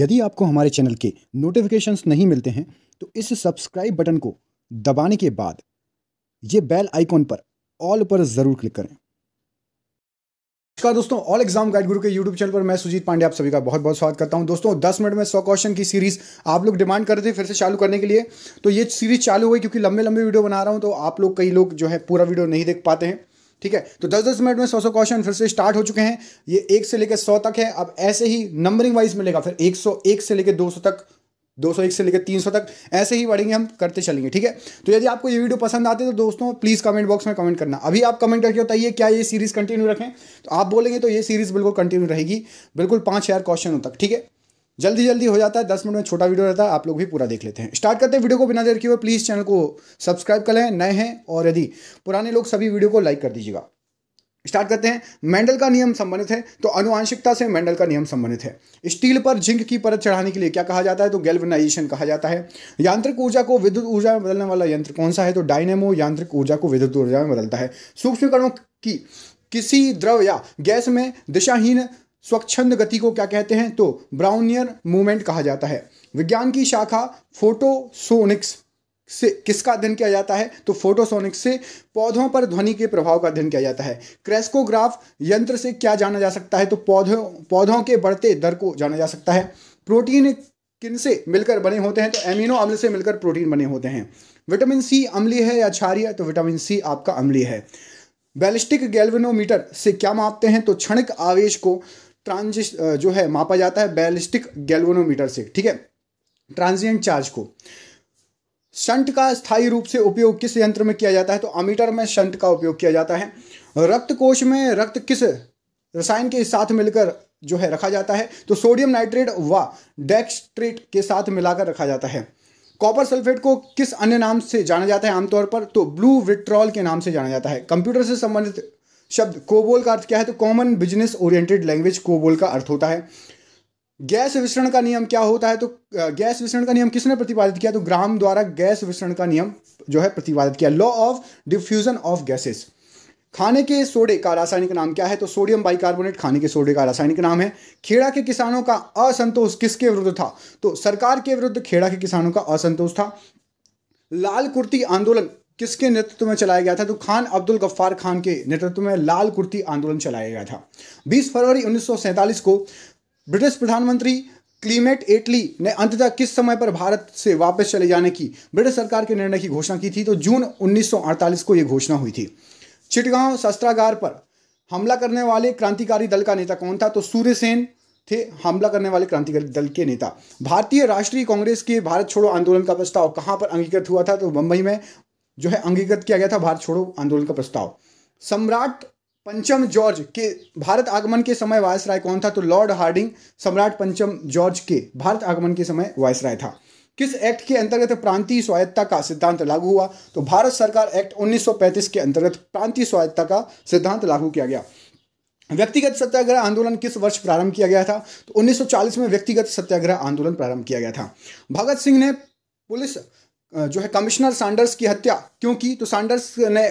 यदि आपको हमारे चैनल के नोटिफिकेशंस नहीं मिलते हैं तो इस सब्सक्राइब बटन को दबाने के बाद ये बेल आइकॉन पर ऑल पर ज़रूर क्लिक करें नमस्कार दोस्तों ऑल एग्जाम गाइड गुरु के यूट्यूब चैनल पर मैं सुजीत पांडे आप सभी का बहुत बहुत स्वागत करता हूं दोस्तों 10 मिनट में 100 क्वेश्चन की सीरीज आप लोग डिमांड कर रहे थे फिर से चालू करने के लिए तो ये सीरीज चालू हुई क्योंकि लंबे लंबे वीडियो बना रहा हूं तो आप लोग कई लोग जो है पूरा वीडियो नहीं देख पाते हैं ठीक है तो दस दस मिनट में सौ सौ क्वेश्चन फिर से स्टार्ट हो चुके हैं ये एक से लेकर सौ तक है अब ऐसे ही नंबरिंग वाइज मिलेगा फिर एक सौ एक से लेकर दो सौ तक 201 से लेकर 300 तक ऐसे ही बढ़ेंगे हम करते चलेंगे ठीक है तो यदि आपको ये वीडियो पसंद आते तो दोस्तों प्लीज़ कमेंट बॉक्स में कमेंट करना अभी आप कमेंट करके बताइए क्या ये सीरीज़ कंटिन्यू रखें तो आप बोलेंगे तो ये सीरीज़ बिल्कुल कंटिन्यू रहेगी बिल्कुल पांच हज़ार क्वेश्चनों तक ठीक है जल्दी जल्दी हो जाता है दस मिनट में छोटा वीडियो रहता है आप लोग भी पूरा देख लेते हैं स्टार्ट करते हैं वीडियो को बिना देर किए प्लीज़ चैनल को सब्सक्राइब कर लें नए हैं और यदि पुराने लोग सभी वीडियो को लाइक कर दीजिएगा स्टार्ट करते हैं मेंडल का नियम संबंधित है तो अनुवांशिकता से मेंडल का नियम संबंधित है स्टील पर जिंक की परत चढ़ाने के लिए क्या कहा जाता है तो गैल्वनाइजेशन कहा जाता है यांत्रिक ऊर्जा को विद्युत ऊर्जा में बदलने वाला यंत्र कौन सा है तो डायनेमो यांत्रिक ऊर्जा को विद्युत ऊर्जा में बदलता है सूक्ष्मीकरणों की किसी द्रव या गैस में दिशाहीन स्वच्छंद गति को क्या कहते हैं तो ब्राउनियर मूवमेंट कहा जाता है विज्ञान की शाखा फोटोसोनिक्स से किसका अध्ययन किया जाता है तो फोटोसोनिक्स से पौधों पर ध्वनि के प्रभाव का अध्ययन किया जाता है क्रेस्कोग्राफ यंत्र से क्या जाना जा सकता है तो पौधों पौधों के बढ़ते दर को जाना जा सकता है प्रोटीन किन से मिलकर बने होते हैं तो एमिनो अम्ल से मिलकर प्रोटीन बने होते हैं विटामिन सी अम्लीय है या क्षारीय तो विटामिन सी आपका अम्लीय है बैलिस्टिक गैल्वेनोमीटर से क्या मापते हैं तो क्षणिक आवेश को ट्रांजिस्ट जो है मापा जाता है बैलिस्टिक गैल्वेनोमीटर से ठीक है ट्रांजिएंट चार्ज को शंट का स्थायी रूप से उपयोग किस यंत्र में किया जाता है तो अमीटर में शंट का उपयोग किया जाता है रक्त कोश में रक्त किस रसायन के साथ मिलकर जो है रखा जाता है तो सोडियम नाइट्रेट व डेक्सट्रेट के साथ मिलाकर रखा जाता है कॉपर सल्फेट को किस अन्य नाम से जाना जाता है आमतौर पर तो ब्लू विट्रॉल के नाम से जाना जाता है कंप्यूटर से संबंधित शब्द कोबोल का अर्थ क्या है तो common business oriented language COBOL का अर्थ होता है गैस विसरण का नियम क्या होता है तो गैस विसरण का नियम किसने प्रतिपादित किया तो ग्राम द्वारा गैस विसरण का नियम जो है प्रतिपादित किया law of diffusion of gases खाने के सोडे का रासायनिक नाम क्या है तो सोडियम बाइकार्बोनेट खाने के सोडे का रासायनिक नाम है खेड़ा के किसानों का असंतोष किसके विरुद्ध था तो सरकार के विरुद्ध खेड़ा के किसानों का असंतोष था लाल कुर्ती आंदोलन किसके नेतृत्व में चलाया गया था तो खान अब्दुल गफ्फार खान के नेतृत्व में लाल कुर्ती आंदोलन चलाया गया था 20 फरवरी उन्नीस को ब्रिटिश प्रधानमंत्री क्लीमेट एटली ने अंततः किस समय पर भारत से वापस चले जाने की ब्रिटिश सरकार के निर्णय की घोषणा की थी तो जून 1948 को यह घोषणा हुई थी चिटगांव शस्त्रागार पर हमला करने वाले क्रांतिकारी दल का नेता कौन था तो सूर्य सेन थे हमला करने वाले क्रांतिकारी दल के नेता भारतीय राष्ट्रीय कांग्रेस के भारत छोड़ो आंदोलन का प्रस्ताव कहां पर अंगीकृत हुआ था तो बंबई में जो है अंगीकृत किया गया था भारत छोड़ो आंदोलन का प्रस्ताव सम्राट पंचम जॉर्ज के भारत आगमन के समय वायस राय कौन था तो लॉर्ड हार्डिंग सम्राट पंचम जॉर्ज के भारत आगमन के समय वायस राय था किस एक्ट के अंतर्गत प्रांतीय स्वायत्ता का सिद्धांत लागू हुआ तो भारत सरकार एक्ट 1935 के अंतर्गत प्रांतीय स्वायत्ता का सिद्धांत लागू किया गया व्यक्तिगत सत्याग्रह आंदोलन किस वर्ष प्रारंभ किया गया था तो 1940 में व्यक्तिगत सत्याग्रह आंदोलन प्रारंभ किया गया था भगत सिंह ने पुलिस जो है कमिश्नर सैंडर्स की हत्या क्यों की तो सैंडर्स ने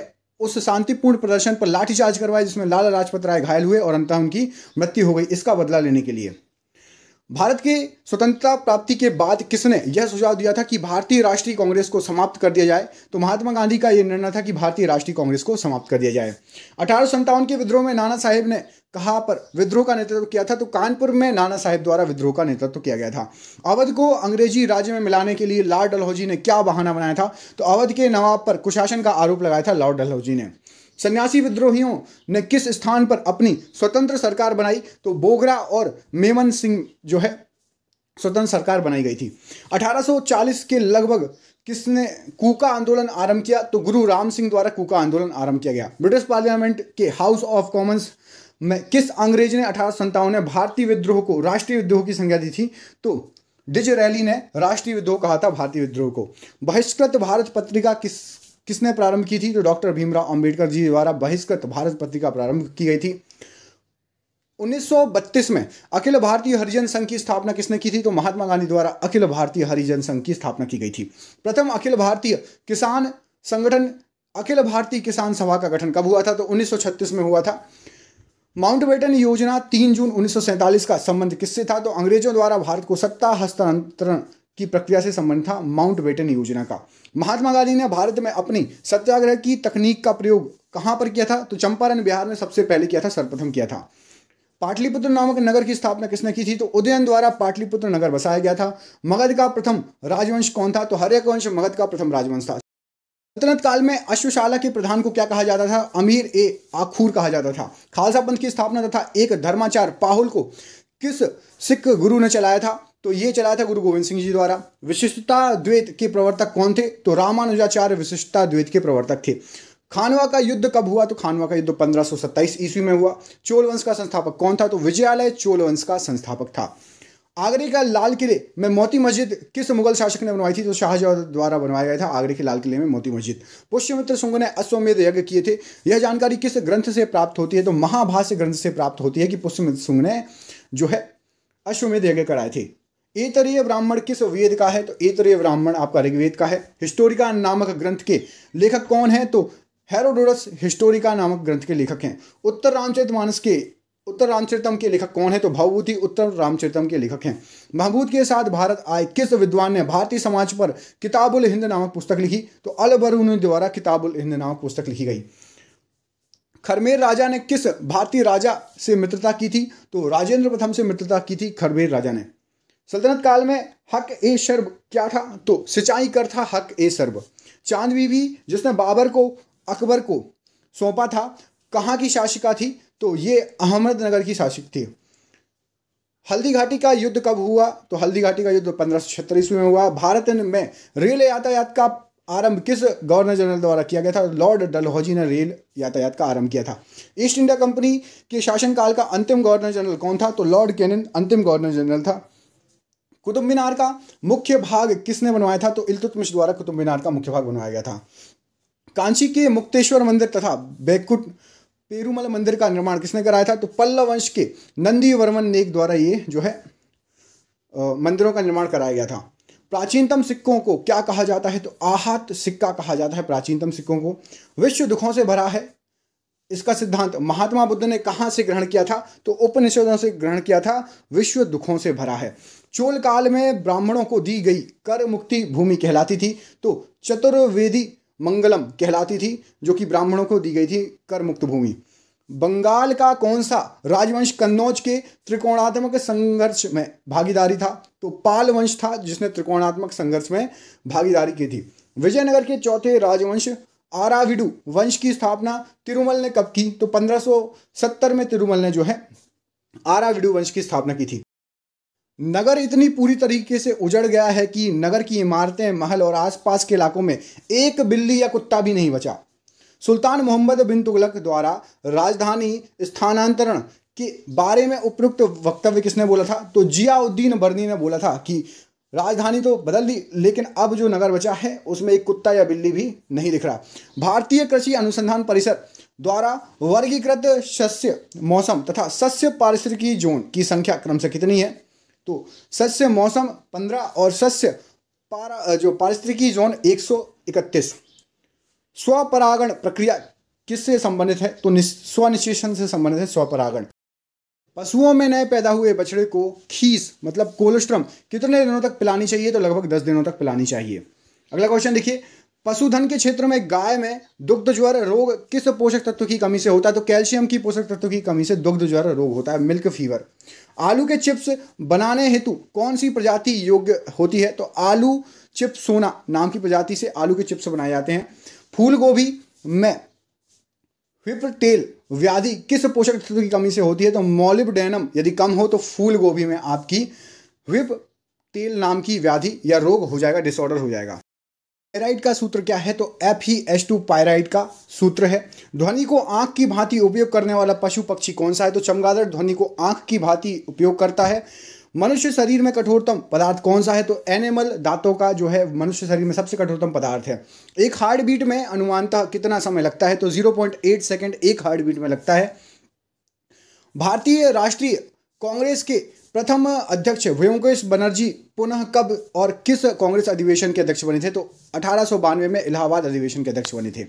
उस शांतिपूर्ण प्रदर्शन पर लाठीचार्ज करवाया जिसमें लाला लाजपत राय घायल हुए और अंतः उनकी मृत्यु हो गई इसका बदला लेने के लिए भारत की स्वतंत्रता प्राप्ति के बाद किसने यह सुझाव दिया था कि भारतीय राष्ट्रीय कांग्रेस को समाप्त कर दिया जाए तो महात्मा गांधी का यह निर्णय था कि भारतीय राष्ट्रीय कांग्रेस को समाप्त कर दिया जाए अठारह के विद्रोह में नाना साहेब ने कहा पर विद्रोह का नेतृत्व किया था तो कानपुर में नाना साहेब द्वारा विद्रोह का नेतृत्व किया गया था अवध को अंग्रेजी राज्य में मिलाने के लिए लॉर्ड डलहौजी ने क्या बहाना बनाया था तो अवध के नवाब पर कुशासन का आरोप लगाया था लॉर्ड डलहौजी ने सन्यासी विद्रोहियों ने किस स्थान पर अपनी स्वतंत्र सरकार बनाई तो बोगरा और मेमन सिंह जो है स्वतंत्र सरकार बनाई गई थी 1840 के लगभग किसने कूका आंदोलन आरंभ किया तो गुरु राम सिंह द्वारा कूका आंदोलन आरंभ किया गया ब्रिटिश पार्लियामेंट के हाउस ऑफ कॉमन्स में किस अंग्रेज ने अठारह ने भारतीय विद्रोह को राष्ट्रीय विद्रोह की संज्ञा दी थी तो डिज रैली ने राष्ट्रीय विद्रोह कहा था भारतीय विद्रोह को बहिष्कृत भारत पत्रिका किस किसने प्रारंभ की थी तो डॉक्टर भीमराव अंबेडकर जी द्वारा बहिष्कृत भारत पत्रिका प्रारंभ की गई थी 1932 में अखिल भारतीय हरिजन संघ की स्थापना किसने की थी तो महात्मा गांधी द्वारा अखिल भारतीय हरिजन संघ की स्थापना की गई थी प्रथम अखिल भारतीय किसान संगठन अखिल भारतीय किसान सभा का गठन कब हुआ था तो 1936 में हुआ था माउंटबेटन योजना 3 जून 1947 का संबंध किससे था तो अंग्रेजों द्वारा भारत को सत्ता हस्तांतरण की प्रक्रिया से संबंध था माउंट बेटन योजना का महात्मा गांधी ने भारत में अपनी सत्याग्रह की तकनीक का प्रयोग कहाँ पर किया था तो चंपारण बिहार में सबसे पहले किया था सर्वप्रथम किया था पाटलिपुत्र नामक नगर की स्थापना किसने की थी तो उदयन द्वारा पाटलिपुत्र नगर बसाया गया था मगध का प्रथम राजवंश कौन था तो हरेक वंश मगध का प्रथम राजवंश था सल्तनत काल में अश्वशाला के प्रधान को क्या कहा जाता था अमीर ए आखूर कहा जाता था खालसा पंथ की स्थापना तथा एक धर्माचार पाहुल को किस सिख गुरु ने चलाया था तो ये चलाया था गुरु गोविंद सिंह जी द्वारा विशिष्टता द्वैत के प्रवर्तक कौन थे तो रामानुजाचार्य विशिष्टता द्वैत के प्रवर्तक थे खानवा का युद्ध कब हुआ तो खानवा का युद्ध 1527 ईस्वी में हुआ चोल वंश का संस्थापक कौन था तो विजयालय चोल वंश का संस्थापक था आगरे का लाल किले में मोती मस्जिद किस मुगल शासक ने बनवाई थी तो शाहजहां द्वारा बनवाया गया था आगरे के लाल किले में मोती मस्जिद पुष्यमित्र सुंग ने अश्वमेध यज्ञ किए थे यह जानकारी किस ग्रंथ से प्राप्त होती है तो महाभाष्य ग्रंथ से प्राप्त होती है कि पुष्यमित्र सुंग ने जो है अश्वमेध यज्ञ कराए थे एतरीय ब्राह्मण किस वेद का है तो एतरीय ब्राह्मण आपका ऋग्वेद का है हिस्टोरिका नामक ग्रंथ के लेखक कौन है तो हेरोडोरस हिस्टोरिका नामक ग्रंथ के लेखक हैं उत्तर रामचरित मानस के उत्तर रामचरितम के लेखक कौन है तो भावभूति उत्तर रामचरितम के लेखक हैं महबूद के साथ भारत आए किस विद्वान ने भारतीय समाज पर किताबुल हिंद नामक पुस्तक लिखी तो अल बरूनी द्वारा किताबुल हिंद नामक पुस्तक लिखी गई खरमेर राजा ने किस भारतीय राजा से मित्रता की थी तो राजेंद्र प्रथम से मित्रता की थी खरमेर राजा ने सल्तनत काल में हक ए शर्ब क्या था तो सिंचाई कर था हक ए शर्ब चांद भी जिसने बाबर को अकबर को सौंपा था कहाँ की शासिका थी तो ये अहमदनगर की शासक थी हल्दी घाटी का युद्ध कब हुआ तो हल्दी घाटी का युद्ध पंद्रह सौ छत्तीस में हुआ भारत में रेल यातायात का आरंभ किस गवर्नर जनरल द्वारा किया गया था लॉर्ड डलहौजी ने रेल यातायात का आरंभ किया था ईस्ट इंडिया कंपनी के शासनकाल का अंतिम गवर्नर जनरल कौन था तो लॉर्ड कैनन अंतिम गवर्नर जनरल था कुतुब मीनार का मुख्य भाग किसने बनवाया था तो इलतुतमिश द्वारा कुतुब मीनार का मुख्य भाग बनवाया गया था कांची के मुक्तेश्वर मंदिर तथा बैकुट पेरूमल मंदिर का निर्माण किसने कराया था तो पल्लव वंश के नंदी वर्मन नेक द्वारा ये जो है मंदिरों का निर्माण कराया गया था प्राचीनतम सिक्कों को क्या कहा जाता है तो आहत सिक्का कहा जाता है प्राचीनतम सिक्कों को विश्व दुखों से भरा है इसका सिद्धांत महात्मा बुद्ध ने कहाँ से ग्रहण किया था तो उपनिषदों से ग्रहण किया था विश्व दुखों से भरा है चोल काल में ब्राह्मणों को दी गई कर मुक्ति भूमि कहलाती थी तो चतुर्वेदी मंगलम कहलाती थी जो कि ब्राह्मणों को दी गई थी कर मुक्त भूमि बंगाल का कौन सा राजवंश कन्नौज के त्रिकोणात्मक संघर्ष में भागीदारी था तो पाल वंश था जिसने त्रिकोणात्मक संघर्ष में भागीदारी की थी विजयनगर के चौथे राजवंश आराविडु वंश की स्थापना तिरुमल ने कब की तो 1570 में तिरुमल ने जो है आराविडु वंश की स्थापना की थी नगर इतनी पूरी तरीके से उजड़ गया है कि नगर की इमारतें महल और आसपास के इलाकों में एक बिल्ली या कुत्ता भी नहीं बचा सुल्तान मोहम्मद बिन तुगलक द्वारा राजधानी स्थानांतरण के बारे में उपयुक्त वक्तव्य किसने बोला था तो जियाउद्दीन बर्नी ने बोला था कि राजधानी तो बदल दी लेकिन अब जो नगर बचा है उसमें एक कुत्ता या बिल्ली भी नहीं दिख रहा भारतीय कृषि अनुसंधान परिषद द्वारा वर्गीकृत शस्य मौसम तथा सस्य पारिस्थितिकी जोन की संख्या क्रम से कितनी है तो सस्य मौसम पंद्रह और सस्य पारा जो पारिस्थितिकी जोन एक सौ इकतीस स्वपरागण प्रक्रिया किससे संबंधित है तो स्वनिषेचन से संबंधित है स्वपरागण पशुओं में नए पैदा हुए बछड़े को खीस मतलब कोलेस्ट्रम कितने दिनों तक पिलानी चाहिए तो लगभग दस दिनों तक पिलानी चाहिए अगला क्वेश्चन देखिए पशुधन के क्षेत्र में गाय में दुग्ध ज्वर रोग किस पोषक तत्व की कमी से होता है तो कैल्शियम की पोषक तत्व की कमी से दुग्ध ज्वर रोग होता है मिल्क फीवर आलू के चिप्स बनाने हेतु कौन सी प्रजाति योग्य होती है तो आलू चिप्स सोना नाम की प्रजाति से आलू के चिप्स बनाए जाते हैं फूल गोभी में पिपरटेल व्याधि किस पोषक तत्व की कमी से होती है तो मोलिबेनम यदि कम हो तो फूल गोभी में आपकी विप तेल नाम की व्याधि या रोग हो जाएगा डिसऑर्डर हो जाएगा पायराइड का सूत्र क्या है तो एफ ही एच टू पायराइड का सूत्र है ध्वनि को आंख की भांति उपयोग करने वाला पशु पक्षी कौन सा है तो चमगादड़ ध्वनि को आंख की भांति उपयोग करता है मनुष्य शरीर में कठोरतम पदार्थ कौन सा है तो एनिमल दांतों का जो है मनुष्य शरीर में सबसे कठोरतम पदार्थ है एक हार्ट बीट में अनुमानता कितना समय लगता है तो 0.8 सेकेंड एक हार्ट बीट में लगता है भारतीय राष्ट्रीय कांग्रेस के प्रथम अध्यक्ष व्योकेश बनर्जी पुनः कब और किस कांग्रेस अधिवेशन के अध्यक्ष बने थे तो अठारह में इलाहाबाद अधिवेशन के अध्यक्ष बने थे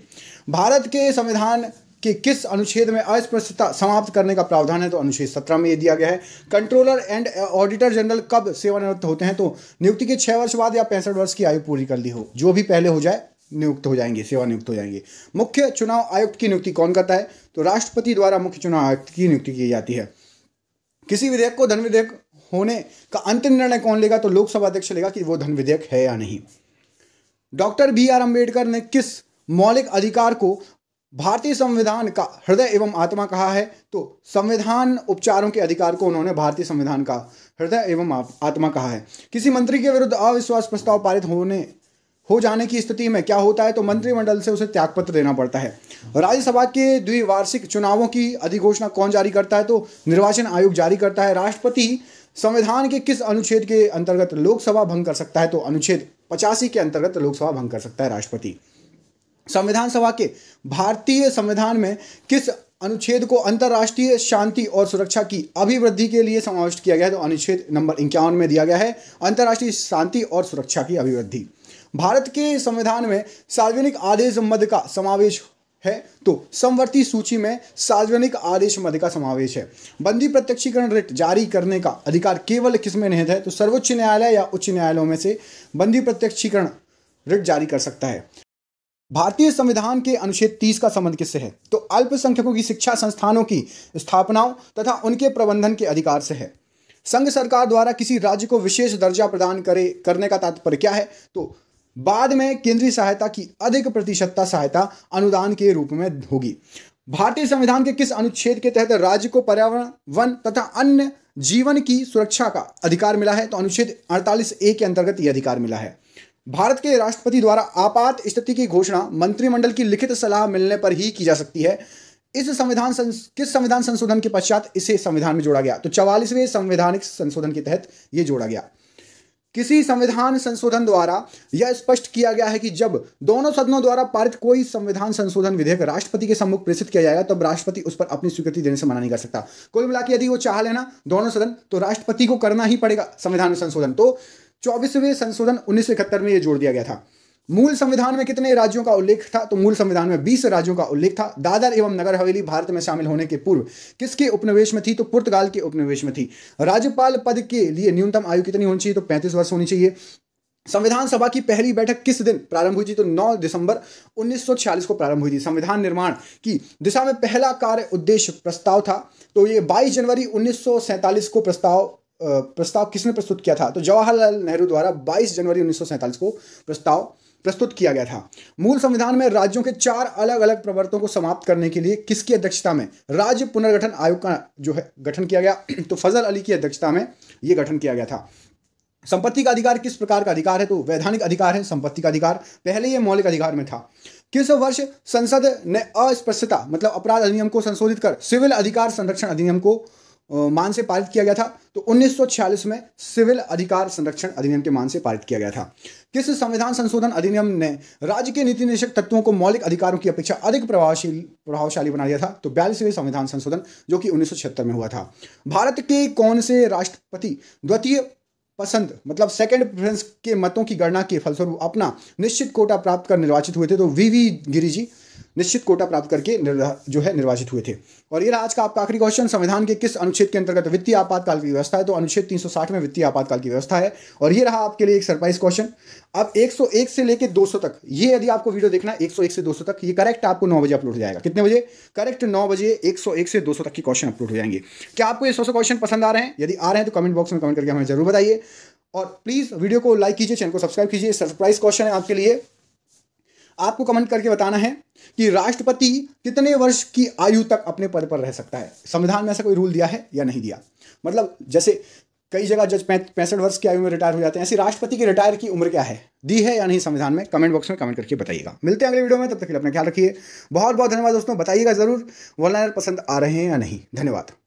भारत के संविधान कि किस अनुच्छेद में अस्पृश्यता समाप्त करने का प्रावधान है तो अनुच्छेद सत्रह में ये दिया गया है कंट्रोलर एंड ऑडिटर जनरल कब सेवानिवृत्त होते हैं तो नियुक्ति के छह वर्ष बाद या पैंसठ वर्ष की आयु पूरी कर ली हो जो भी पहले हो जाए नियुक्त हो जाएंगे सेवानियुक्त हो जाएंगे मुख्य चुनाव आयुक्त की नियुक्ति कौन करता है तो राष्ट्रपति द्वारा मुख्य चुनाव आयुक्त की नियुक्ति की जाती है किसी विधेयक को धन विधेयक होने का अंतिम निर्णय कौन लेगा तो लोकसभा अध्यक्ष लेगा कि वो धन विधेयक है या नहीं डॉक्टर बी आर अंबेडकर ने किस मौलिक अधिकार को भारतीय संविधान का हृदय एवं आत्मा कहा है तो संविधान उपचारों के अधिकार को उन्होंने भारतीय संविधान का हृदय एवं आत्मा कहा है किसी मंत्री के विरुद्ध अविश्वास प्रस्ताव पारित होने हो जाने की स्थिति में क्या होता है तो मंत्रिमंडल से उसे त्यागपत्र देना पड़ता है राज्यसभा के द्विवार्षिक चुनावों की अधिघोषणा कौन जारी करता है तो निर्वाचन आयोग जारी करता है राष्ट्रपति संविधान के किस अनुच्छेद के अंतर्गत लोकसभा भंग कर सकता है तो अनुच्छेद पचासी के अंतर्गत लोकसभा भंग कर सकता है राष्ट्रपति संविधान सभा के भारतीय संविधान में किस अनुच्छेद को अंतर्राष्ट्रीय शांति और सुरक्षा की अभिवृद्धि के लिए समाविष्ट किया गया है तो अनुच्छेद नंबर इक्यावन में दिया गया है अंतर्राष्ट्रीय शांति और सुरक्षा की अभिवृद्धि भारत के संविधान में सार्वजनिक आदेश मध का समावेश है तो समवर्ती सूची में सार्वजनिक आदेश मद का समावेश है बंदी प्रत्यक्षीकरण रिट जारी करने का अधिकार केवल किसमें निहित है तो सर्वोच्च न्यायालय या उच्च न्यायालयों में से बंदी प्रत्यक्षीकरण रिट जारी कर सकता है भारतीय संविधान के अनुच्छेद तीस का संबंध किससे है तो अल्पसंख्यकों की शिक्षा संस्थानों की स्थापनाओं तथा उनके प्रबंधन के अधिकार से है संघ सरकार द्वारा किसी राज्य को विशेष दर्जा प्रदान करे करने का तात्पर्य क्या है तो बाद में केंद्रीय सहायता की अधिक प्रतिशतता सहायता अनुदान के रूप में होगी भारतीय संविधान के किस अनुच्छेद के तहत राज्य को पर्यावरण वन तथा अन्य जीवन की सुरक्षा का अधिकार मिला है तो अनुच्छेद 48 ए के अंतर्गत यह अधिकार मिला है भारत के राष्ट्रपति द्वारा आपात स्थिति की घोषणा मंत्रिमंडल की लिखित सलाह मिलने पर ही की जा सकती है इस संविधान किस संविधान संशोधन के पश्चात इसे संविधान में जोड़ा गया तो चवालीसवें संवैधानिक संशोधन के तहत यह जोड़ा गया किसी संविधान संशोधन द्वारा यह स्पष्ट किया गया है कि जब दोनों सदनों द्वारा पारित कोई संविधान संशोधन विधेयक राष्ट्रपति के सम्मुख प्रेषित किया जाएगा तब राष्ट्रपति उस पर अपनी स्वीकृति देने से मना नहीं कर सकता कुल मिला यदि वो चाह लेना दोनों सदन तो राष्ट्रपति को करना ही पड़ेगा संविधान संशोधन तो चौबीसवें संशोधन उन्नीस में यह जोड़ दिया गया था मूल संविधान में कितने राज्यों का उल्लेख था तो मूल संविधान में 20 राज्यों का उल्लेख था दादर एवं नगर हवेली भारत में शामिल होने के पूर्व किसके उपनिवेश में थी तो पुर्तगाल के उपनिवेश में थी राज्यपाल पद के लिए न्यूनतम आयु कितनी होनी चाहिए तो 35 वर्ष होनी चाहिए संविधान सभा की पहली बैठक किस दिन प्रारंभ हुई थी तो 9 दिसंबर 1946 को प्रारंभ हुई थी संविधान निर्माण की दिशा में पहला कार्य उद्देश्य प्रस्ताव था तो ये 22 जनवरी 1947 को प्रस्ताव प्रस्ताव किसने प्रस्तुत किया था तो जवाहरलाल नेहरू द्वारा 22 जनवरी उन्नीस को प्रस्ताव प्रस्तुत किया गया था मूल संविधान में राज्यों के चार अलग अलग प्रवर्तों को समाप्त करने के लिए किसकी अध्यक्षता में राज्य पुनर्गठन आयोग का जो है गठन किया गया तो फजल अली की अध्यक्षता में यह गठन किया गया था संपत्ति का अधिकार किस प्रकार का अधिकार है तो वैधानिक अधिकार है संपत्ति का अधिकार पहले यह मौलिक अधिकार में था किस वर्ष संसद ने अस्पृश्यता मतलब अपराध अधिनियम को संशोधित कर सिविल अधिकार संरक्षण अधिनियम को मान से पारित किया गया था तो 1946 में सिविल अधिकार संरक्षण अधिनियम के मान से पारित किया गया था किस संविधान संशोधन अधिनियम ने राज्य के नीति निषेक तत्वों को मौलिक अधिकारों की अपेक्षा अधिक प्रभावशील प्रभावशाली बना दिया था तो बयालीसवें संविधान संशोधन जो कि उन्नीस में हुआ था भारत के कौन से राष्ट्रपति द्वितीय पसंद मतलब सेकेंड प्रेफरेंस के मतों की गणना के फलस्वरूप अपना निश्चित कोटा प्राप्त कर निर्वाचित हुए थे तो वी वी गिरी जी निश्चित कोटा प्राप्त करके जो है निर्वाचित हुए थे और ये रहा आज का आपका आखिरी क्वेश्चन संविधान के किस अनुच्छेद के अंतर्गत वित्तीय आपातकाल की व्यवस्था है तो अनुच्छेद 360 में वित्तीय आपातकाल की व्यवस्था है और ये रहा आपके लिए एक सरप्राइज क्वेश्चन अब 101 से लेकर 200 तक ये यदि आपको वीडियो देखना 101 से 200 तक ये करेक्ट आपको 9 बजे अपलोड हो जाएगा कितने बजे करेक्ट 9 बजे 101 से 200 तक के क्वेश्चन अपलोड हो जाएंगे क्या आपको ये सौ क्वेश्चन पसंद आ रहे हैं यदि आ रहे हैं तो कमेंट बॉक्स में कमेंट करके हमें जरूर बताइए और प्लीज़ वीडियो को लाइक कीजिए चैनल को सब्सक्राइब कीजिए सरप्राइज क्वेश्चन है आपके लिए आपको कमेंट करके बताना है कि राष्ट्रपति कितने वर्ष की आयु तक अपने पद पर रह सकता है संविधान में ऐसा कोई रूल दिया है या नहीं दिया मतलब जैसे कई जगह जज पैंसठ वर्ष की आयु में रिटायर हो जाते हैं ऐसे राष्ट्रपति की रिटायर की उम्र क्या है दी है या नहीं संविधान में कमेंट बॉक्स में कमेंट करके बताइएगा मिलते हैं अगले वीडियो में तब तक के लिए अपना ख्याल रखिए बहुत बहुत धन्यवाद दोस्तों बताइएगा जरूर वॉलनायर पसंद आ रहे हैं या नहीं धन्यवाद